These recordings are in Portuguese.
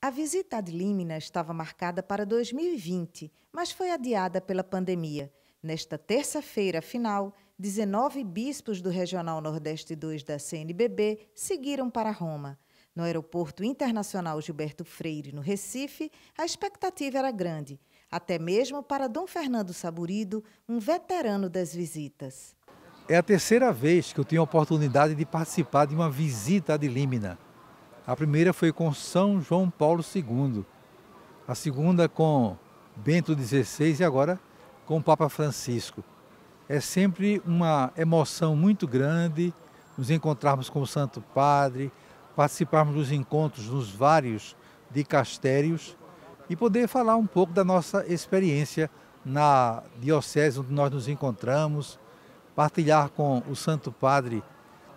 A visita de Limina estava marcada para 2020, mas foi adiada pela pandemia. Nesta terça-feira final, 19 bispos do Regional Nordeste 2 da CNBB seguiram para Roma. No Aeroporto Internacional Gilberto Freire, no Recife, a expectativa era grande, até mesmo para Dom Fernando Saburido, um veterano das visitas. É a terceira vez que eu tenho a oportunidade de participar de uma visita de Limina. A primeira foi com São João Paulo II, a segunda com Bento XVI e agora com o Papa Francisco. É sempre uma emoção muito grande nos encontrarmos com o Santo Padre, participarmos dos encontros nos vários dicastérios e poder falar um pouco da nossa experiência na diocese onde nós nos encontramos, partilhar com o Santo Padre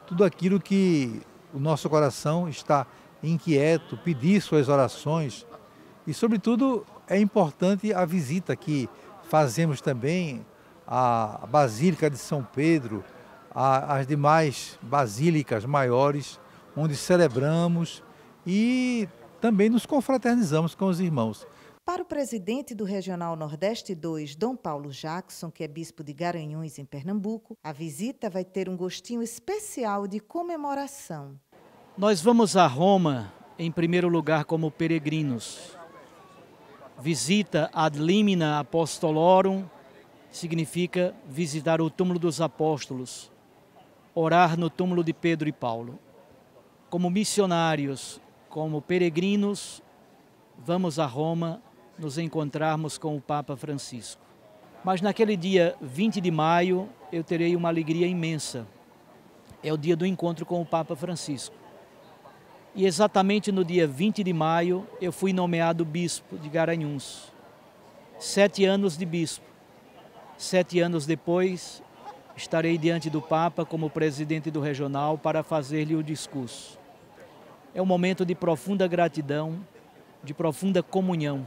tudo aquilo que o nosso coração está inquieto, pedir suas orações. E, sobretudo, é importante a visita que fazemos também à Basílica de São Pedro, às demais basílicas maiores, onde celebramos e também nos confraternizamos com os irmãos. Para o presidente do Regional Nordeste 2, Dom Paulo Jackson, que é bispo de Garanhuns, em Pernambuco, a visita vai ter um gostinho especial de comemoração. Nós vamos a Roma, em primeiro lugar, como peregrinos. Visita ad limina apostolorum significa visitar o túmulo dos apóstolos, orar no túmulo de Pedro e Paulo. Como missionários, como peregrinos, vamos a Roma nos encontrarmos com o Papa Francisco. Mas naquele dia 20 de maio eu terei uma alegria imensa. É o dia do encontro com o Papa Francisco. E exatamente no dia 20 de maio eu fui nomeado bispo de Garanhuns. Sete anos de bispo. Sete anos depois estarei diante do Papa como presidente do regional para fazer-lhe o discurso. É um momento de profunda gratidão, de profunda comunhão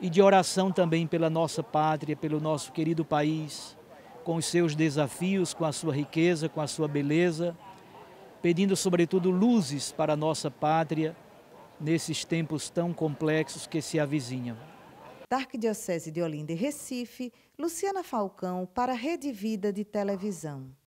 e de oração também pela nossa pátria, pelo nosso querido país, com os seus desafios, com a sua riqueza, com a sua beleza pedindo sobretudo luzes para a nossa pátria nesses tempos tão complexos que se avizinham. Da Arquidiocese de Olinda e Recife, Luciana Falcão para a Rede Vida de Televisão.